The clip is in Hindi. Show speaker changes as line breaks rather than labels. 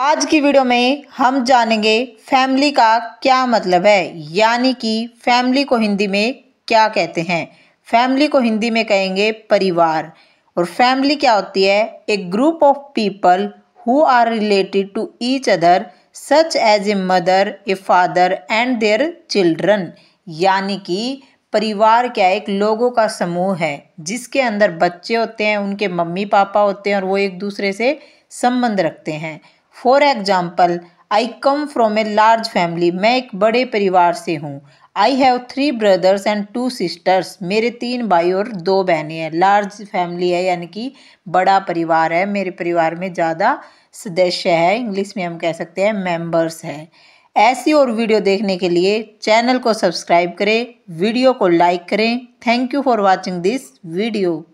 आज की वीडियो में हम जानेंगे फैमिली का क्या मतलब है यानी कि फैमिली को हिंदी में क्या कहते हैं फैमिली को हिंदी में कहेंगे परिवार और फैमिली क्या होती है a group of people who are related to each other such as a mother a father and their children यानी कि परिवार क्या एक लोगों का समूह है जिसके अंदर बच्चे होते हैं उनके मम्मी पापा होते हैं और वो एक दूसरे से संबंध रखते हैं for example I come from a large family मैं एक बड़े परिवार से हूँ I have three brothers and two sisters मेरे तीन भाई और दो बहनें हैं लार्ज फैमिली है यानी कि बड़ा परिवार है मेरे परिवार में ज़्यादा सदस्य है इंग्लिश में हम कह सकते हैं मेम्बर्स है ऐसी और वीडियो देखने के लिए चैनल को सब्सक्राइब करें वीडियो को लाइक करें thank you for watching this video